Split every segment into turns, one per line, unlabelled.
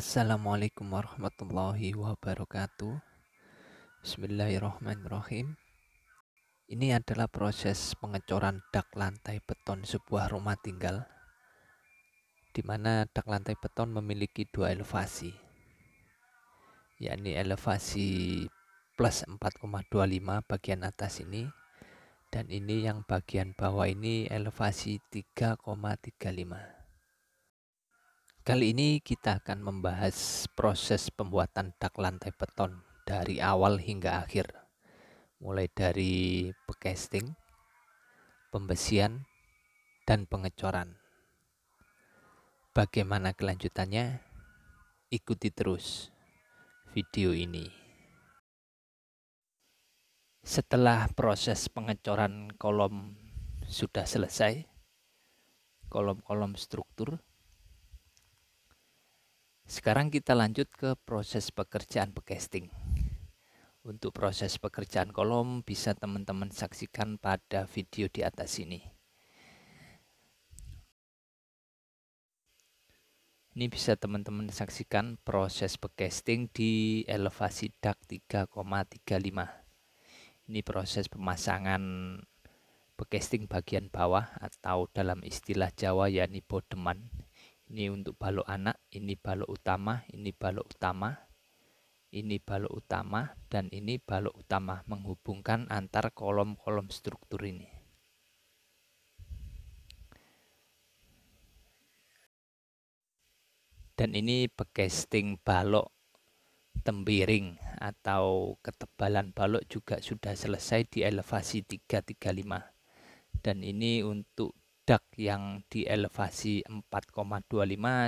Assalamualaikum warahmatullahi wabarakatuh Bismillahirrahmanirrahim Ini adalah proses pengecoran dak lantai beton sebuah rumah tinggal di mana dak lantai beton memiliki dua elevasi yakni elevasi plus 4,25 bagian atas ini dan ini yang bagian bawah ini elevasi 3,35 Kali ini kita akan membahas proses pembuatan dak lantai beton dari awal hingga akhir. Mulai dari pecasting, pembesian, dan pengecoran. Bagaimana kelanjutannya? Ikuti terus video ini. Setelah proses pengecoran kolom sudah selesai, kolom-kolom struktur sekarang kita lanjut ke proses pekerjaan pecasting. Untuk proses pekerjaan kolom bisa teman-teman saksikan pada video di atas ini. Ini bisa teman-teman saksikan proses pecasting di elevasi dak 3,35. Ini proses pemasangan pecasting bagian bawah atau dalam istilah Jawa yakni bodeman ini untuk balok anak, ini balok utama, ini balok utama, ini balok utama, dan ini balok utama menghubungkan antar kolom-kolom struktur ini. Dan ini pegesting balok tembiring atau ketebalan balok juga sudah selesai di elevasi 335 dan ini untuk produk yang di elevasi 4,25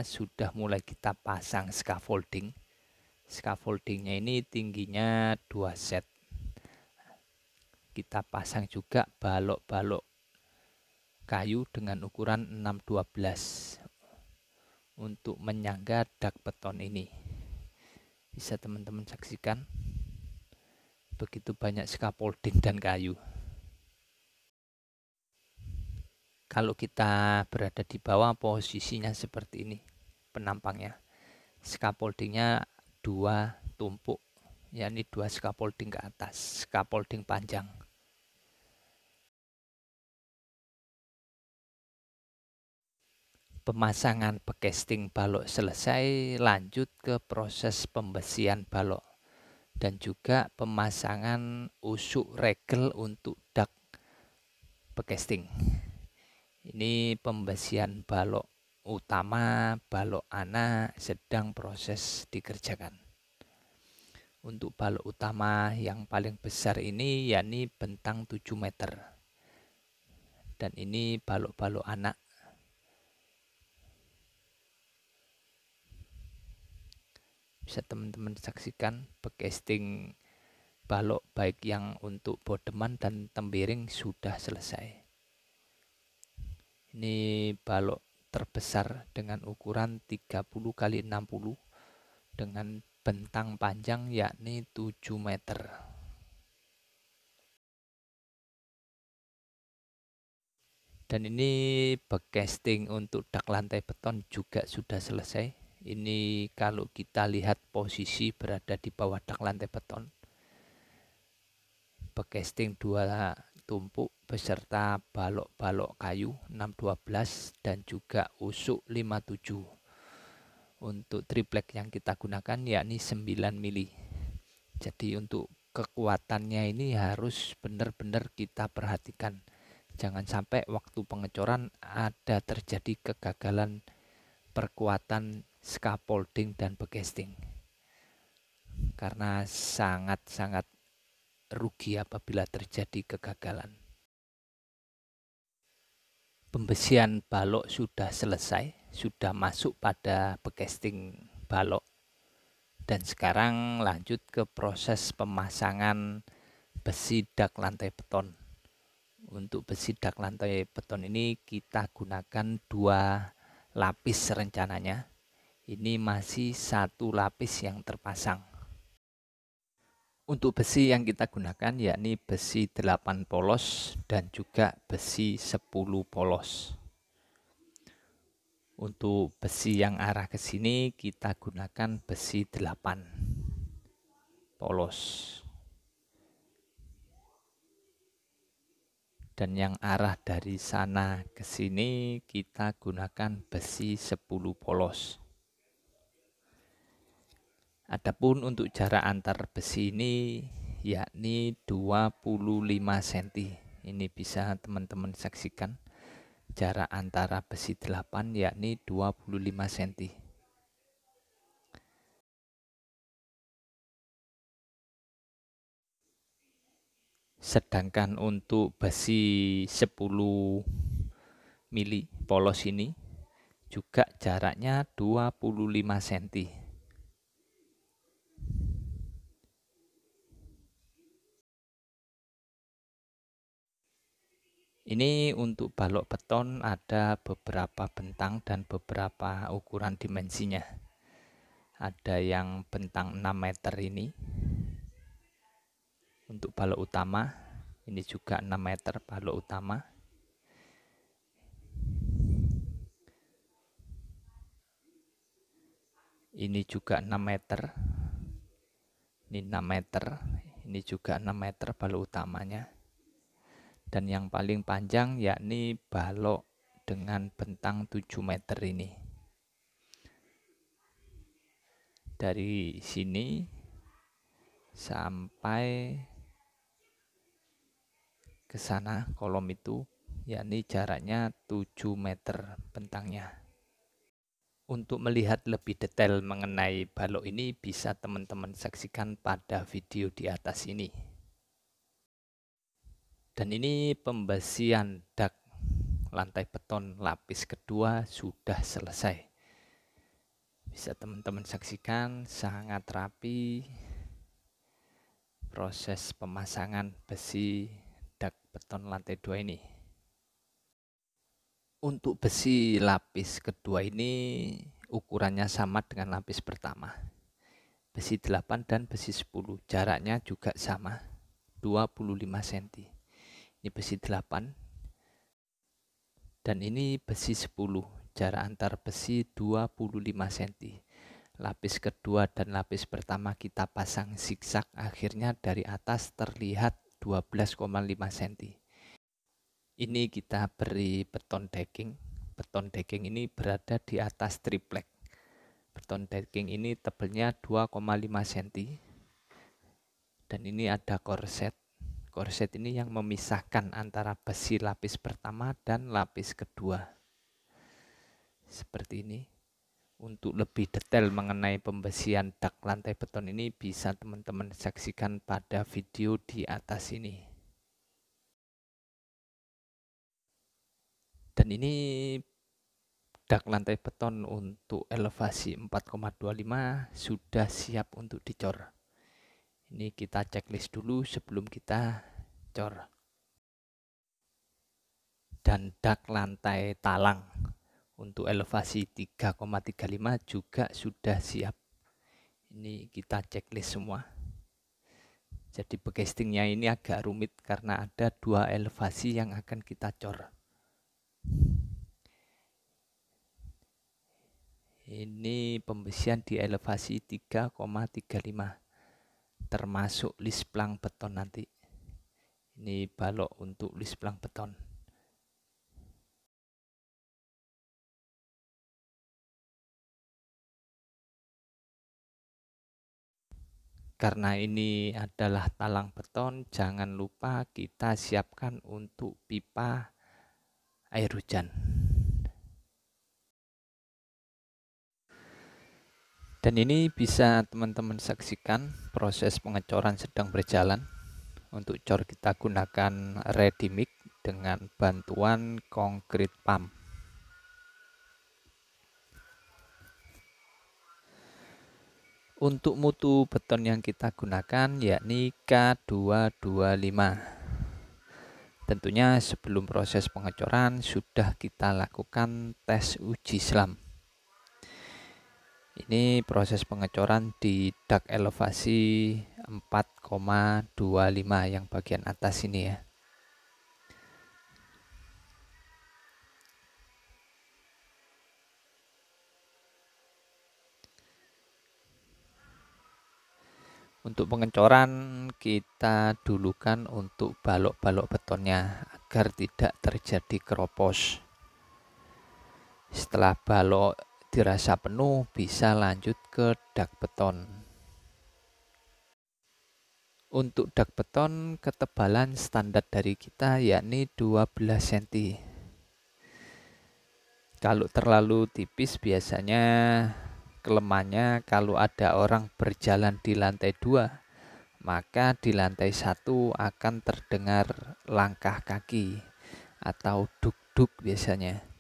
sudah mulai kita pasang scaffolding scaffoldingnya ini tingginya 2 set kita pasang juga balok-balok kayu dengan ukuran 612 untuk menyangga dak beton ini bisa teman-teman saksikan begitu banyak scaffolding dan kayu kalau kita berada di bawah posisinya seperti ini penampangnya scaffoldingnya dua tumpuk yakni dua scaffolding ke atas scaffolding panjang pemasangan pekesting balok selesai lanjut ke proses pembesian balok dan juga pemasangan usuk regel untuk dak pekesting ini pembesian balok utama, balok anak sedang proses dikerjakan. Untuk balok utama yang paling besar ini yakni bentang 7 meter. Dan ini balok-balok anak. Bisa teman-teman saksikan pecasting balok baik yang untuk bodeman dan tembiring sudah selesai. Ini balok terbesar dengan ukuran 30 kali 60 dengan bentang panjang yakni 7 meter. Dan ini backcasting untuk dak lantai beton juga sudah selesai. Ini kalau kita lihat posisi berada di bawah dak lantai beton. Backcasting dua tumpuk beserta balok-balok kayu 612 dan juga usuk 57 untuk triplek yang kita gunakan yakni 9 mili jadi untuk kekuatannya ini harus benar-benar kita perhatikan jangan sampai waktu pengecoran ada terjadi kegagalan perkuatan scaffolding dan begesting karena sangat-sangat rugi apabila terjadi kegagalan. Pembesian balok sudah selesai, sudah masuk pada pecasting balok. Dan sekarang lanjut ke proses pemasangan besi dak lantai beton. Untuk besi dak lantai beton ini kita gunakan dua lapis rencananya. Ini masih satu lapis yang terpasang untuk besi yang kita gunakan yakni besi 8 polos dan juga besi 10 polos. Untuk besi yang arah ke sini kita gunakan besi 8 polos. Dan yang arah dari sana ke sini kita gunakan besi 10 polos. Adapun untuk jarak antar besi ini yakni 25 cm. Ini bisa teman-teman saksikan jarak antara besi 8 yakni 25 cm. Sedangkan untuk besi 10 mili polos ini juga jaraknya 25 cm. Ini untuk balok beton ada beberapa bentang dan beberapa ukuran dimensinya. Ada yang bentang 6 meter ini. Untuk balok utama, ini juga 6 meter balok utama. Ini juga 6 meter. Ini 6 meter, ini juga 6 meter balok utamanya dan yang paling panjang yakni balok dengan bentang 7 meter ini. Dari sini sampai ke sana kolom itu yakni jaraknya 7 meter bentangnya. Untuk melihat lebih detail mengenai balok ini bisa teman-teman saksikan pada video di atas ini. Dan ini pembesian dak lantai beton lapis kedua sudah selesai. Bisa teman-teman saksikan sangat rapi proses pemasangan besi dak beton lantai dua ini. Untuk besi lapis kedua ini ukurannya sama dengan lapis pertama. Besi 8 dan besi 10 jaraknya juga sama 25 cm ini besi 8 dan ini besi 10 jarak antar besi 25 cm lapis kedua dan lapis pertama kita pasang zigzag akhirnya dari atas terlihat 12,5 cm ini kita beri beton decking beton decking ini berada di atas triplek beton decking ini tebelnya 2,5 cm dan ini ada korset Korset ini yang memisahkan antara besi lapis pertama dan lapis kedua. Seperti ini. Untuk lebih detail mengenai pembesian dak lantai beton ini bisa teman-teman saksikan pada video di atas ini. Dan ini dak lantai beton untuk elevasi 4,25 sudah siap untuk dicor. Ini kita checklist dulu sebelum kita cor. Dan dak lantai talang untuk elevasi 3,35 juga sudah siap. Ini kita checklist semua. Jadi bagastingnya ini agak rumit karena ada dua elevasi yang akan kita cor. Ini pembesian di elevasi 3,35 termasuk lisplang beton nanti ini balok untuk lisplang beton karena ini adalah talang beton, jangan lupa kita siapkan untuk pipa air hujan. Dan ini bisa teman-teman saksikan proses pengecoran sedang berjalan. Untuk cor kita gunakan ready mix dengan bantuan konkrit pump. Untuk mutu beton yang kita gunakan yakni K225. Tentunya sebelum proses pengecoran sudah kita lakukan tes uji selam. Ini proses pengecoran di dak elevasi 4,25 yang bagian atas ini ya. Untuk pengecoran kita dulukan untuk balok-balok betonnya agar tidak terjadi keropos. Setelah balok dirasa penuh bisa lanjut ke dak beton. Untuk dak beton ketebalan standar dari kita yakni 12 cm. Kalau terlalu tipis biasanya kelemahannya kalau ada orang berjalan di lantai dua maka di lantai satu akan terdengar langkah kaki atau duk-duk biasanya.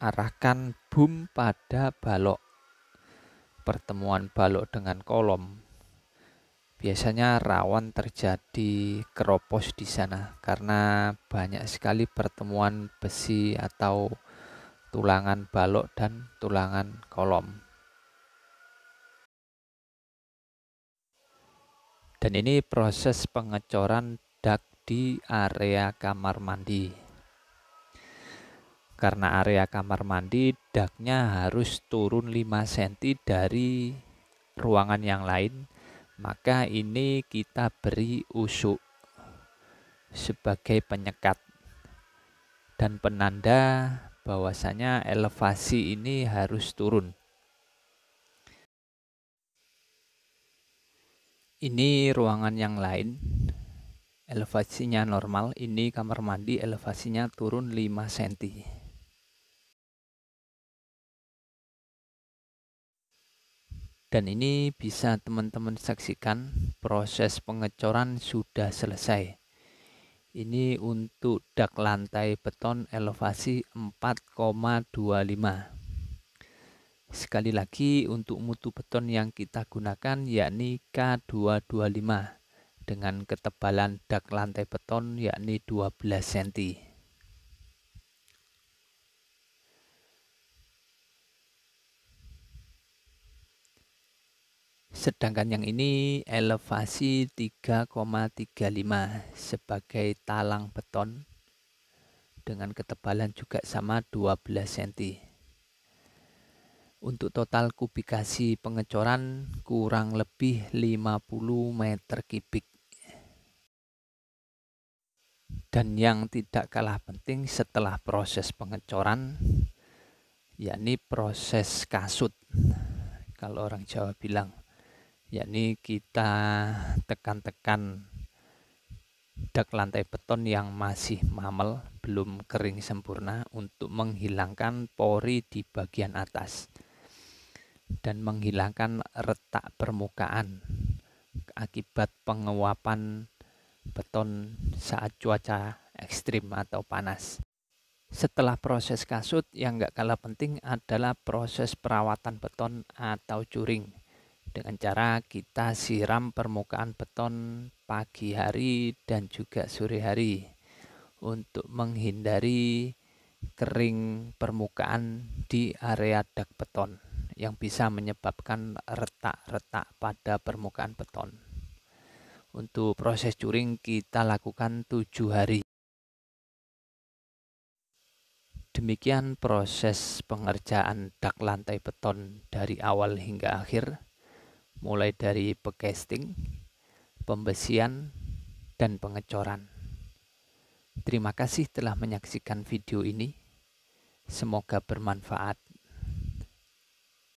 Arahkan boom pada balok. Pertemuan balok dengan kolom biasanya rawan terjadi keropos di sana karena banyak sekali pertemuan besi atau tulangan balok dan tulangan kolom. Dan ini proses pengecoran dak di area kamar mandi. Karena area kamar mandi daknya harus turun 5 cm dari ruangan yang lain, maka ini kita beri usuk sebagai penyekat dan penanda bahwasanya elevasi ini harus turun. Ini ruangan yang lain. Elevasinya normal, ini kamar mandi elevasinya turun 5 cm. dan ini bisa teman-teman saksikan proses pengecoran sudah selesai ini untuk dak lantai beton elevasi 4,25 sekali lagi untuk mutu beton yang kita gunakan yakni K225 dengan ketebalan dak lantai beton yakni 12 cm sedangkan yang ini elevasi 3,35 sebagai talang beton dengan ketebalan juga sama 12 cm untuk total kubikasi pengecoran kurang lebih 50 meter kubik dan yang tidak kalah penting setelah proses pengecoran yakni proses kasut kalau orang Jawa bilang yakni kita tekan-tekan dak lantai beton yang masih mamel belum kering sempurna untuk menghilangkan pori di bagian atas dan menghilangkan retak permukaan akibat penguapan beton saat cuaca ekstrim atau panas. Setelah proses kasut, yang nggak kalah penting adalah proses perawatan beton atau curing dengan cara kita siram permukaan beton pagi hari dan juga sore hari untuk menghindari kering permukaan di area dak beton yang bisa menyebabkan retak-retak pada permukaan beton. Untuk proses curing kita lakukan tujuh hari. Demikian proses pengerjaan dak lantai beton dari awal hingga akhir mulai dari pecasting, pembesian, dan pengecoran. Terima kasih telah menyaksikan video ini. Semoga bermanfaat.